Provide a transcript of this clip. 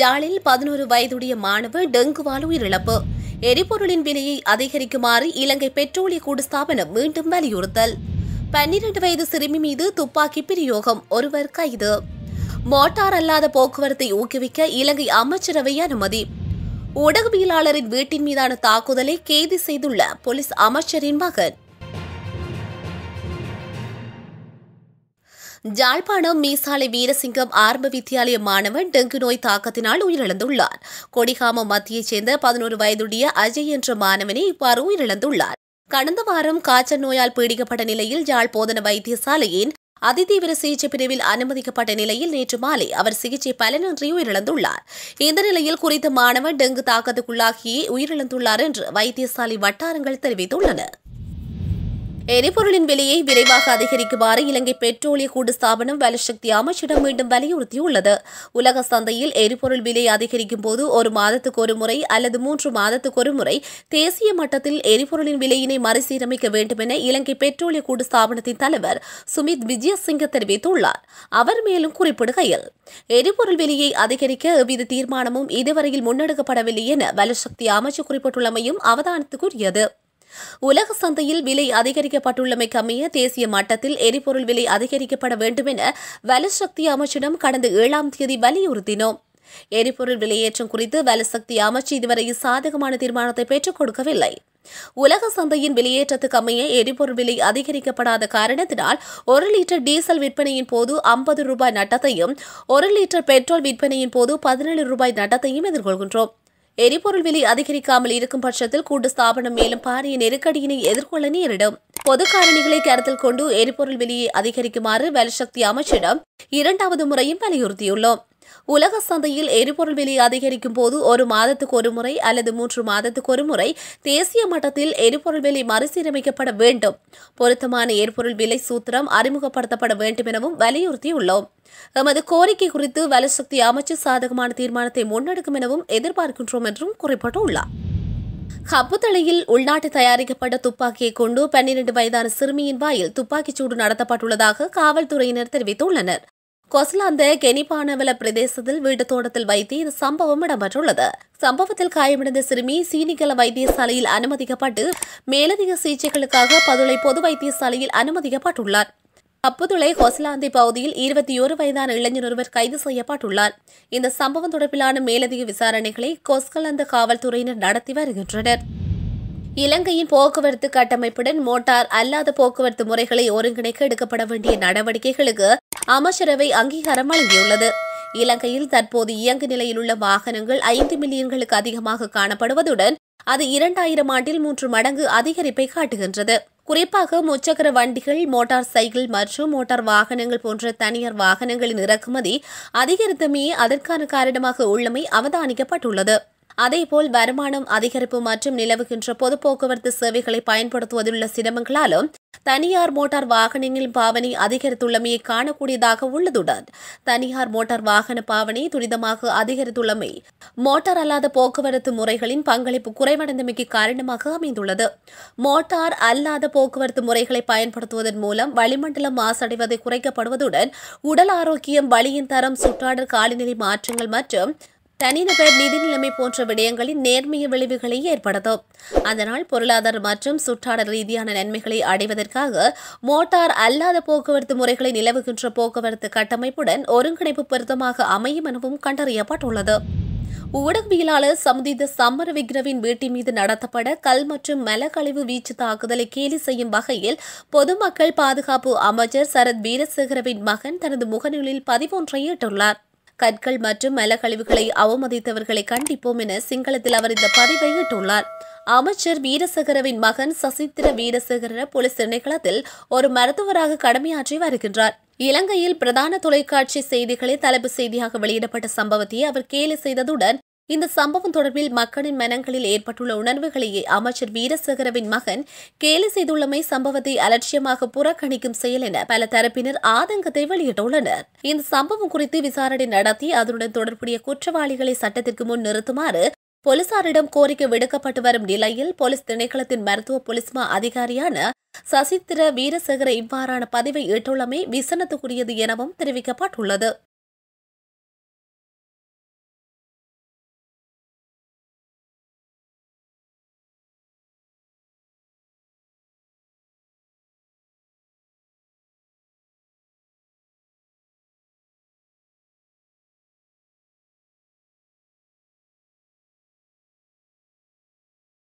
ஜாலில் பதினோரு வயதுடைய மாணவர் டெங்குவால் உயிரிழப்பு எரிபொருளின் விலையை அதிகரிக்குமாறு இலங்கை பெட்ரோலிய கூடு ஸ்தாபனம் மீண்டும் வலியுறுத்தல் பன்னிரண்டு வயது சிறுமி மீது துப்பாக்கி பிரயோகம் ஒருவர் கைது மோட்டார் அல்லாத போக்குவரத்தை ஊக்குவிக்க இலங்கை அமைச்சரவை அனுமதி ஊடகவியலாளரின் வீட்டின் மீதான தாக்குதலை கைது செய்துள்ள போலீஸ் அமைச்சரின் மகன் ஜாழ்ப்பாணம் மீசாலை வீரசிங்கம் ஆரம்ப வித்தியாலய மாணவன் டெங்கு நோய் தாக்கத்தினால் உயிரிழந்துள்ளார் கொடிகாமம் மத்தியைச் சேர்ந்த பதினோரு வயதுடைய அஜய் என்ற மாணவனே இவ்வாறு உயிரிழந்துள்ளார் கடந்த வாரம் காய்ச்சல் நோயால் பீடிக்கப்பட்ட நிலையில் ஜாழ் போதன வைத்தியசாலையின் அதிதீவிர சிகிச்சை பிரிவில் அனுமதிக்கப்பட்ட நிலையில் நேற்று மாலை அவர் சிகிச்சை பலனின்றி உயிரிழந்துள்ளார் இந்த நிலையில் குறித்த மாணவர் டெங்கு தாக்கத்துக்குள்ளாகியே உயிரிழந்துள்ளார் என்று வைத்தியசாலை வட்டாரங்கள் தெரிவித்துள்ளன எரிபொருளின் விலையை விரைவாக அதிகரிக்குமாறு இலங்கை பெட்ரோலிய கூடு ஸ்தாபனம் வலசக்தி அமைச்சிடம் மீண்டும் வலியுறுத்தியுள்ளது உலக சந்தையில் எரிபொருள் விலை அதிகரிக்கும் போது ஒரு மாதத்துக்கு ஒரு முறை அல்லது மூன்று மாதத்துக்கு ஒரு முறை தேசிய மட்டத்தில் எரிபொருளின் விலையினை மறுசீரமைக்க வேண்டும் என இலங்கை பெட்ரோலிய கூடு ஸ்தாபனத்தின் தலைவர் சுமித் விஜயசிங்க தெரிவித்துள்ளார் அவர் மேலும் குறிப்பிடுகையில் எரிபொருள் விலையை அதிகரிக்க எவ்வித தீர்மானமும் இதுவரையில் முன்னெடுக்கப்படவில்லை என வலசக்தி அமைச்சு குறிப்பிட்டுள்ளமையும் அவதானத்துக்குரியது உலக சந்தையில் விலை அதிகரிக்கப்பட்டுள்ளமைக்கமைய தேசிய மட்டத்தில் எரிபொருள் விலை அதிகரிக்கப்பட வேண்டும் என வலுசக்தி அமைச்சிடம் கடந்த ஏழாம் தேதி வலியுறுத்தினோம் எரிபொருள் விலையேற்றம் குறித்து வலுசக்தி அமைச்சு இதுவரை சாதகமான தீர்மானத்தை பெற்றுக் கொடுக்கவில்லை உலக சந்தையின் வெளியேற்றத்துக்கு அமைய எரிபொருள் விலை அதிகரிக்கப்படாத காரணத்தினால் ஒரு லிட்டர் டீசல் விற்பனையின் போது ஐம்பது ரூபாய் நட்டத்தையும் ஒரு லிட்டர் பெட்ரோல் விற்பனையின் போது பதினேழு ரூபாய் நட்டத்தையும் எதிர்கொள்கின்றோம் எரிபொருள் விலை அதிகரிக்காமல் இருக்கும் பட்சத்தில் கூட்டு ஸ்தாபனம் மேலும் பாரிய நெருக்கடியினை எதிர்கொள்ள நேரிடும் பொது காரணிகளை கருத்தில் கொண்டு எரிபொருள் விலையை அதிகரிக்குமாறு வலுசக்தி அமைச்சிடம் இரண்டாவது முறையும் வலியுறுத்தியுள்ளோம் உலக சந்தையில் எரிபொருள் விலை அதிகரிக்கும் போது ஒரு மாதத்துக்கு ஒரு முறை அல்லது மூன்று மாதத்துக்கு ஒரு முறை தேசிய மட்டத்தில் எரிபொருள் விலை மறுசீரமைக்கப்பட வேண்டும் பொருத்தமான எரிபொருள் விலை சூத்திரம் அறிமுகப்படுத்தப்பட வேண்டும் எனவும் வலியுறுத்தியுள்ளோம் எமது கோரிக்கை குறித்து வலசக்தி அமைச்சர் சாதகமான தீர்மானத்தை முன்னெடுக்கும் எனவும் எதிர்பார்க்கின்றோம் என்றும் குறிப்பிட்டுள்ளார் ஹப்புத்தளையில் உள்நாட்டு தயாரிக்கப்பட்ட துப்பாக்கியை கொண்டு பன்னிரண்டு வயதான சிறுமியின் வாயில் துப்பாக்கிச்சூடு நடத்தப்பட்டுள்ளதாக காவல்துறையினர் தெரிவித்துள்ளனர் கொசலாந்த கெனிபானவல பிரதேசத்தில் வீடு தோட்டத்தில் வைத்து இந்த சம்பவம் இடம்பெற்றுள்ளது சம்பவத்தில் காயமடைந்த சிறுமி சீனிகல வைத்தியசாலையில் அனுமதிக்கப்பட்டு மேலதிக சிகிச்சைகளுக்காக பதுளை பொது வைத்தியசாலையில் அனுமதிக்கப்பட்டுள்ளார் அப்புதுளை ஹொசலாந்தி பகுதியில் இருபத்தி ஒரு வயதான இளைஞர் ஒருவர் கைது செய்யப்பட்டுள்ளார் இந்த சம்பவம் தொடர்பிலான மேலதிக விசாரணைகளை கொஸ்கலந்த காவல்துறையினர் நடத்தி வருகின்றனர் இலங்கையின் போக்குவரத்து கட்டமைப்புடன் மோட்டார் அல்லாத போக்குவரத்து முறைகளை ஒருங்கிணைக்க எடுக்கப்பட வேண்டிய நடவடிக்கைகளுக்கு அமைச்சரவை அங்கீகாரம் வழங்கியுள்ளது இலங்கையில் தற்போது இயங்கு நிலையில் உள்ள வாகனங்கள் ஐந்து மில்லியன்களுக்கு அதிகமாக காணப்படுவதுடன் அது இரண்டாயிரம் ஆண்டில் மூன்று மடங்கு அதிகரிப்பை காட்டுகின்றது குறிப்பாக முச்சக்கர வண்டிகள் மோட்டார் சைக்கிள் மற்றும் மோட்டார் வாகனங்கள் போன்ற தனியார் வாகனங்களின் இறக்குமதி அதிகரித்தமே அதற்கான காரணமாக உள்ளமை அவதானிக்கப்பட்டுள்ளது அதேபோல் வருமானம் அதிகரிப்பு மற்றும் நிலவுகின்ற பொது போக்குவரத்து சேவைகளை பயன்படுத்துவதில் உள்ள சிரமங்களாலும் தனியார் மோட்டார் வாகனங்களின் பாவனை அதிகரித்துள்ளமையை காணக்கூடியதாக உள்ளதுடன் தனியார் மோட்டார் வாகன பாவனை துரிதமாக அதிகரித்துள்ளமை மோட்டார் அல்லாத போக்குவரத்து முறைகளின் பங்களிப்பு குறைவடைந்தமைக்கு காரணமாக அமைந்துள்ளது மோட்டார் அல்லாத போக்குவரத்து முறைகளை பயன்படுத்துவதன் மூலம் வளிமண்டலம் மாசடைவதை குறைக்கப்படுவதுடன் உடல் ஆரோக்கியம் வழியின் தரம் சுற்றாடல் காலநிலை மாற்றங்கள் மற்றும் தனிநபர் நிதி நிலைமை போன்ற விடயங்களின் நேர்மைய விளைவுகளை ஏற்படுத்தும் அதனால் பொருளாதார மற்றும் சுற்றாடல் ரீதியான நன்மைகளை அடைவதற்காக மோட்டார் அல்லாத போக்குவரத்து முறைகளை நிலவுகின்ற போக்குவரத்து கட்டமைப்புடன் ஒருங்கிணைப்பு பொருத்தமாக அமையும் எனவும் கண்டறியப்பட்டுள்ளது ஊடகவியலாளர் சமுதித சம்மர விக்ரவின் வீட்டின் மீது நடத்தப்பட கல் மற்றும் மலக்கழிவு வீச்சு தாக்குதலை கேலி செய்யும் வகையில் பொதுமக்கள் பாதுகாப்பு அமைச்சர் சரத் வீரசேகரவின் மகன் தனது முகநூலில் பதிவொன்றை ஈட்டுள்ளார் கற்கள் மற்றும் மலக்கழிவுகளை அவமதித்தவர்களை கண்டிப்போம் என சிங்களத்தில் அவர் இந்த பதிவை இட்டுள்ளார் அமைச்சர் வீரசேகரவின் மகன் சசித்திர வீரசேகர போலீஸ் திணைக்களத்தில் ஒரு மருத்துவராக கடமையாற்றி வருகின்றார் இலங்கையில் பிரதான தொலைக்காட்சி செய்திகளை தலைப்பு செய்தியாக வெளியிடப்பட்ட சம்பவத்தை அவர் கேலி செய்ததுடன் இந்த சம்பவம் தொடர்பில் மக்களின் மனங்களில் ஏற்பட்டுள்ள உணர்வுகளையே அமைச்சர் வீரசேகரவின் மகன் கேலி செய்துள்ளமை சம்பவத்தை அலட்சியமாக புறக்கணிக்கும் செயல் என பல தரப்பினர் ஆதங்கத்தை வெளியிட்டுள்ளனர் இந்த சம்பவம் குறித்து விசாரணை நடத்தி அதனுடன் தொடர்புடைய குற்றவாளிகளை சட்டத்திற்கு முன் நிறுத்துமாறு போலீசாரிடம் கோரிக்கை விடுக்கப்பட்டு வரும் நிலையில் போலீஸ் திணைக்களத்தின் மருத்துவ போலீஸ் மா அதிகாரியான சசித்திர வீரசேகர இவ்வாறான பதிவை ஈட்டுள்ளமை விசனத்துக்குரியது எனவும் தெரிவிக்கப்பட்டுள்ளது